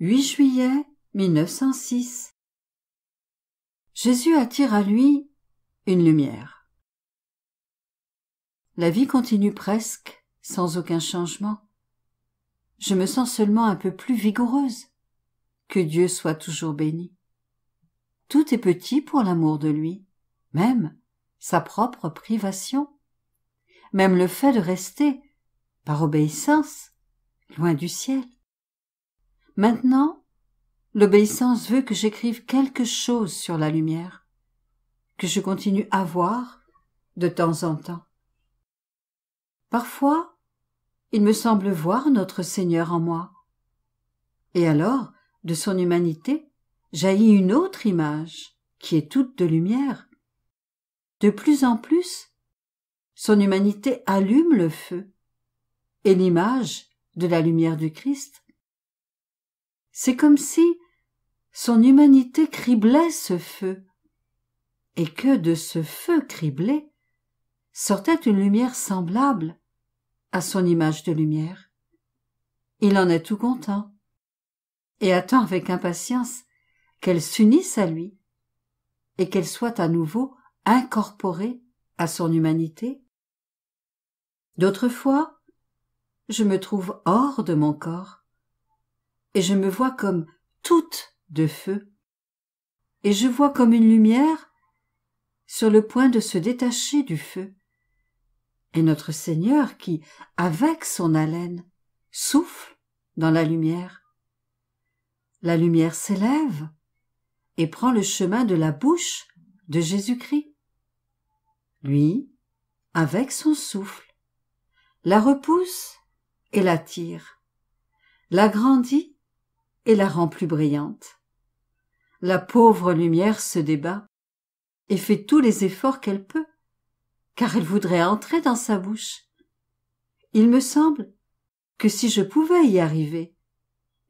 8 juillet 1906. Jésus attire à lui une lumière. La vie continue presque sans aucun changement. Je me sens seulement un peu plus vigoureuse. Que Dieu soit toujours béni. Tout est petit pour l'amour de lui, même sa propre privation, même le fait de rester, par obéissance, loin du ciel. Maintenant, l'obéissance veut que j'écrive quelque chose sur la lumière, que je continue à voir de temps en temps. Parfois, il me semble voir notre Seigneur en moi. Et alors, de son humanité, jaillit une autre image, qui est toute de lumière. De plus en plus, son humanité allume le feu, et l'image de la lumière du Christ c'est comme si son humanité criblait ce feu, et que de ce feu criblé sortait une lumière semblable à son image de lumière. Il en est tout content, et attend avec impatience qu'elle s'unisse à lui, et qu'elle soit à nouveau incorporée à son humanité. D'autres fois, je me trouve hors de mon corps, et je me vois comme toute de feu, et je vois comme une lumière sur le point de se détacher du feu. Et notre Seigneur qui, avec son haleine, souffle dans la lumière. La lumière s'élève et prend le chemin de la bouche de Jésus-Christ. Lui, avec son souffle, la repousse et la tire, l'agrandit et la rend plus brillante. La pauvre lumière se débat et fait tous les efforts qu'elle peut, car elle voudrait entrer dans sa bouche. Il me semble que si je pouvais y arriver,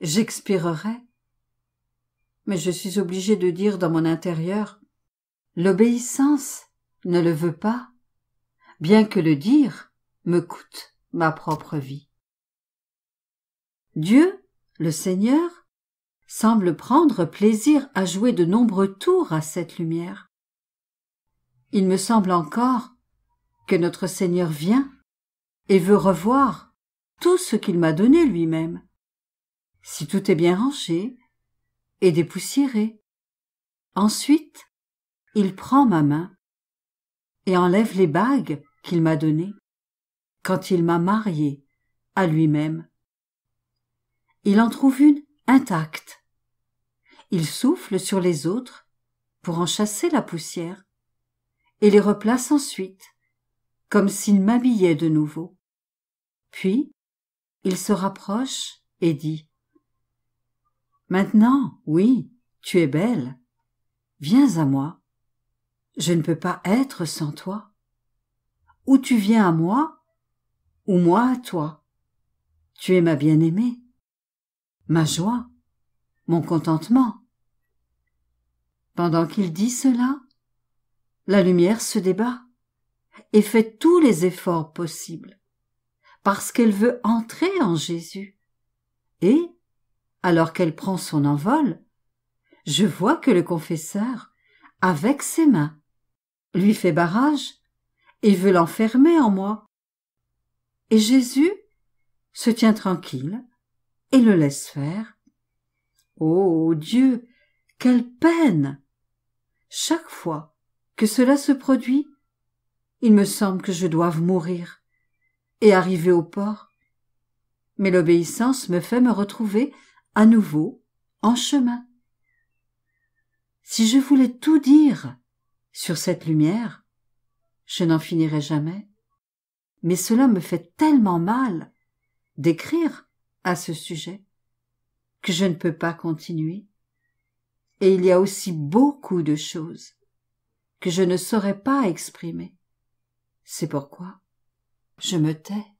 j'expirerais. Mais je suis obligée de dire dans mon intérieur L'obéissance ne le veut pas, bien que le dire me coûte ma propre vie. Dieu, le Seigneur, semble prendre plaisir à jouer de nombreux tours à cette lumière. Il me semble encore que notre Seigneur vient et veut revoir tout ce qu'il m'a donné lui-même, si tout est bien rangé et dépoussiéré. Ensuite, il prend ma main et enlève les bagues qu'il m'a données quand il m'a mariée à lui-même. Il en trouve une intacte il souffle sur les autres pour en chasser la poussière, et les replace ensuite, comme s'il m'habillait de nouveau. Puis, il se rapproche et dit Maintenant, oui, tu es belle. Viens à moi. Je ne peux pas être sans toi. Ou tu viens à moi, ou moi à toi. Tu es ma bien-aimée, ma joie, mon contentement, pendant qu'il dit cela, la lumière se débat et fait tous les efforts possibles, parce qu'elle veut entrer en Jésus. Et, alors qu'elle prend son envol, je vois que le confesseur, avec ses mains, lui fait barrage et veut l'enfermer en moi. Et Jésus se tient tranquille et le laisse faire. Oh Dieu, quelle peine chaque fois que cela se produit, il me semble que je doive mourir et arriver au port. Mais l'obéissance me fait me retrouver à nouveau en chemin. Si je voulais tout dire sur cette lumière, je n'en finirais jamais. Mais cela me fait tellement mal d'écrire à ce sujet que je ne peux pas continuer et il y a aussi beaucoup de choses que je ne saurais pas exprimer. C'est pourquoi je me tais.